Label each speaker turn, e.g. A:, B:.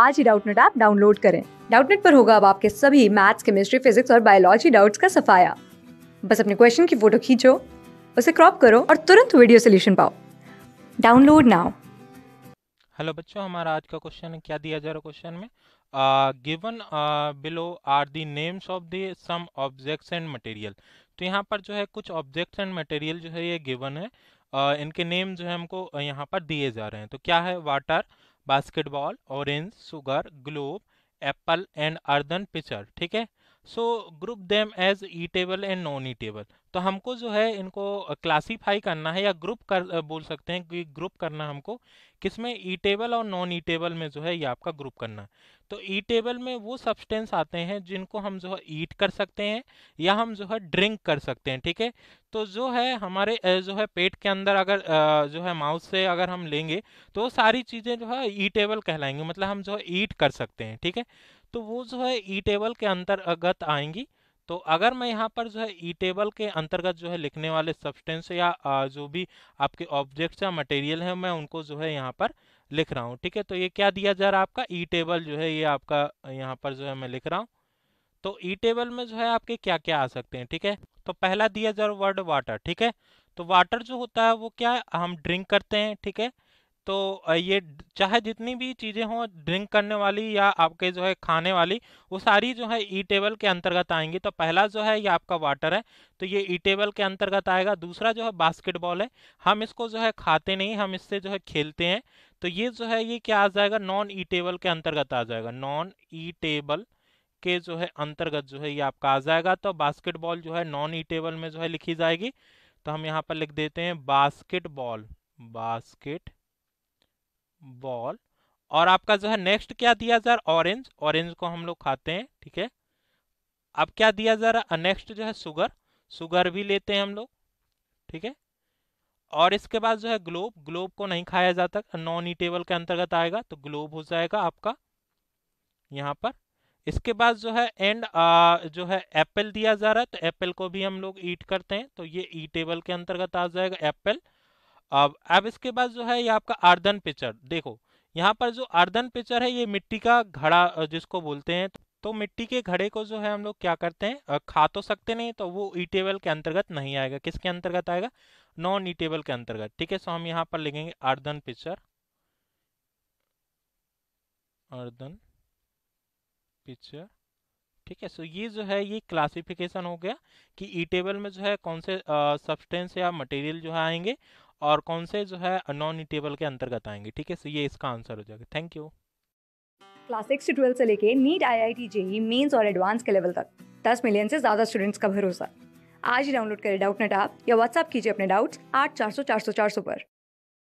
A: आज ही Doubtnet app download करें डाउटनेट पर होगा अब आपके सभी मैथ्स केमिस्ट्री फिजिक्स और बायोलॉजी डाउट्स का सफाया बस अपने क्वेश्चन की फोटो खींचो उसे क्रॉप करो और तुरंत वीडियो सोल्यूशन पाओ डाउनलोड नाउ
B: हेलो बच्चों हमारा आज का क्वेश्चन क्या दिया जा रहा क्वेश्चन में given below are the names of the some objects and material तो यहाँ पर जो है कुछ ऑब्जेक्ट्स एंड मटेरियल जो है ये गिवन है uh, इनके नेम जो है हमको यहाँ पर दिए जा रहे हैं तो क्या है water are basketball orange sugar globe apple and earthen pitcher ठीक है so group them as edible and non edible तो हमको जो है इनको क्लासीफाई करना है या ग्रुप कर बोल सकते हैं कि ग्रुप करना हमको किसमें ईटेबल और नॉन ईटेबल में जो है ये आपका ग्रुप करना तो तो ईटेबल में वो सब्सटेंस आते हैं जिनको हम जो है ईट कर सकते हैं या हम जो है ड्रिंक कर सकते हैं ठीक है तो जो है हमारे जो है पेट के अंदर अगर जो है माउथ से अगर हम लेंगे तो सारी चीज़ें जो है ई टेबल कहलाएंगे मतलब हम जो है ईट कर सकते हैं ठीक है तो वो जो है ई e टेबल के अंतर्गत आएंगी तो अगर मैं यहाँ पर जो है ई e टेबल के अंतर्गत जो है लिखने वाले सब्सटेंस या जो भी आपके ऑब्जेक्ट्स या मटेरियल है मैं उनको जो है यहाँ पर लिख रहा हूँ ठीक है तो ये क्या दिया जा रहा है आपका ई e टेबल जो है ये आपका यहाँ पर जो है मैं लिख रहा हूँ तो ई टेबल में जो है आपके क्या क्या आ सकते हैं ठीक है तो पहला दिया जा रहा वर्ड वाटर ठीक है तो वाटर जो होता है वो क्या हम ड्रिंक करते हैं ठीक है तो ये चाहे जितनी भी चीज़ें हों ड्रिंक करने वाली या आपके जो है खाने वाली वो सारी जो है ई टेबल के अंतर्गत आएंगी तो पहला जो है ये आपका वाटर है तो ये ई टेबल के अंतर्गत आएगा दूसरा जो है बास्केटबॉल है हम इसको जो है खाते नहीं हम इससे जो है खेलते हैं तो ये जो है ये क्या आ जाएगा नॉन ई टेबल के अंतर्गत आ जाएगा नॉन ई टेबल के जो है अंतर्गत जो है ये आपका आ जाएगा तो बास्केटबॉल जो है नॉन ई टेबल में जो है लिखी जाएगी तो हम यहाँ पर लिख देते हैं बास्केटबॉल बास्केट बॉल और आपका जो है नेक्स्ट क्या दिया जा रहा ऑरेंज ऑरेंज को हम लोग खाते हैं ठीक है अब क्या दिया जा रहा नेक्स्ट जो है सुगर सुगर भी लेते हैं हम लोग ठीक है और इसके बाद जो है ग्लोब ग्लोब को नहीं खाया जाता नॉन ईटेबल के अंतर्गत आएगा तो ग्लोब हो जाएगा आपका यहाँ पर इसके बाद जो है एंड जो है एप्पल दिया जा रहा है तो एप्पल को भी हम लोग ईट करते हैं तो ये ईटेबल के अंतर्गत आ जाएगा एप्पल अब अब इसके बाद जो है ये आपका आर्दन पिक्चर देखो यहाँ पर जो आर्दन पिक्चर है ये मिट्टी का घड़ा जिसको बोलते हैं तो मिट्टी के घड़े को जो है हम लोग क्या करते हैं खा तो सकते नहीं तो वो ईटेबल के अंतर्गत नहीं आएगा किसके अंतर्गत आएगा नॉन ईटेबल के अंतर्गत ठीक है सो हम यहाँ पर लिखेंगे आर्दन पिक्चर आर्दन पिक्चर ठीक है सो ये जो है ये क्लासिफिकेशन हो गया कि ईटेबल में जो है कौन से सब्सटेंस या मटेरियल जो है आएंगे और कौन से जो है नॉन ईटेबल के अंतर्गत आएंगे ठीक है सो ये इसका आंसर हो जाएगा थैंक यू
A: क्लास सिक्स से ट्वेल्थ से लेके NEET I I T JEE mains और एडवांस के लेवल तक दस मिलियन से ज़्यादा स्टूडेंट्स का भरोसा आज ही डाउनलोड करें डाउट नेट आप या व्हाट्सअप कीजिए अपने डाउट्स आठ चार सौ चार सौ चार सौ पर